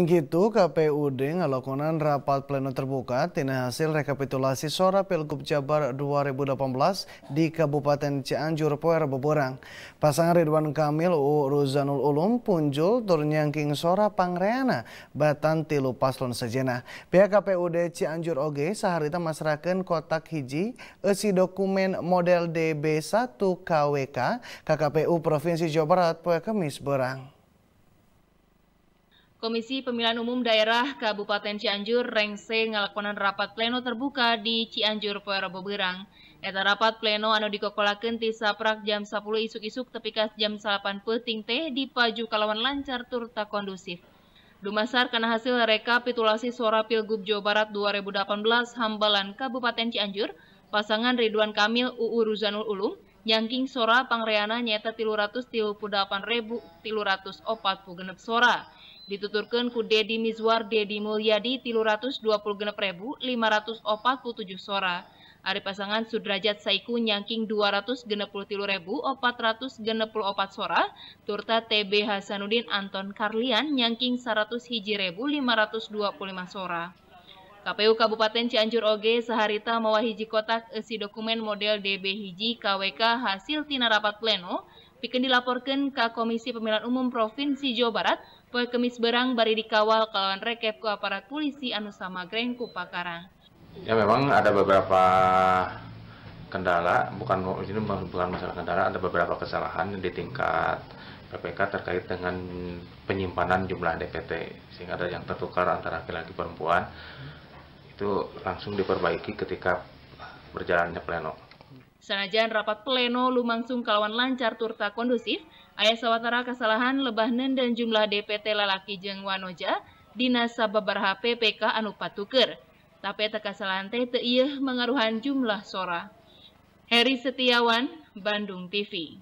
Gitu KPUD ngelakonan rapat pleno terbuka tina hasil rekapitulasi suara Pilgub Jabar 2018 di Kabupaten Cianjur Poer Beborang. Pasangan Ridwan Kamil U Ruzanul Ulum punjul nyangking suara pangreana batan tilu paslon sejena. Pihak KPUD Cianjur Oge saharita masyarakat kotak hiji esi dokumen model DB1 KWK KKPU Provinsi Jawa Barat Poe Kemis Berang. Komisi Pemilihan Umum Daerah Kabupaten Cianjur rengse ngelakonan rapat pleno terbuka di Cianjur Poe Boberang. Berang. Eta rapat pleno anu dikokolakeun di saprak jam 10 isuk-isuk tepikas jam 8 peuting teh Paju kalawan lancar turta kondusif. Dumasar karena hasil rekapitulasi suara Pilgub Jawa Barat 2018 Hambalan Kabupaten Cianjur, pasangan Ridwan Kamil UU Ruzanul Ulum, nyangking suara pangreana nyeta tilu ratus tilu pudapan ribu tilu ratus opat pugenep sora dituturkan ku Dedi Mizwar Dedi Mulyadi 320 empat puluh 547 sora. Ari pasangan Sudrajat Saiku nyangking 200 genep tilu 400 genep empat sora. Turta TB Hasanuddin Anton Karlian nyangking 100 hiji puluh lima sora. KPU Kabupaten Cianjur Oge seharita mawa hiji kotak esi dokumen model DB hiji KWK hasil tina rapat pleno Piken dilaporkan ke Komisi Pemilihan Umum Provinsi Jawa Barat poe Kemis berang bari dikawal kawan rekep ku aparat polisi anu sama Pakarang. Ya memang ada beberapa kendala, bukan ini bukan masalah kendala, ada beberapa kesalahan di tingkat PPK terkait dengan penyimpanan jumlah DPT sehingga ada yang tertukar antara laki-laki perempuan itu langsung diperbaiki ketika berjalannya pleno. Sanajan rapat pleno lumangsung kalawan lancar turta kondusif, ayah sawatara kesalahan lebahnen dan jumlah DPT lalaki jeng wanoja, dinas sababaraha PPK anu patuker. Tapi tekasalahan teh teu mengaruhan jumlah sora. Heri Setiawan, Bandung TV.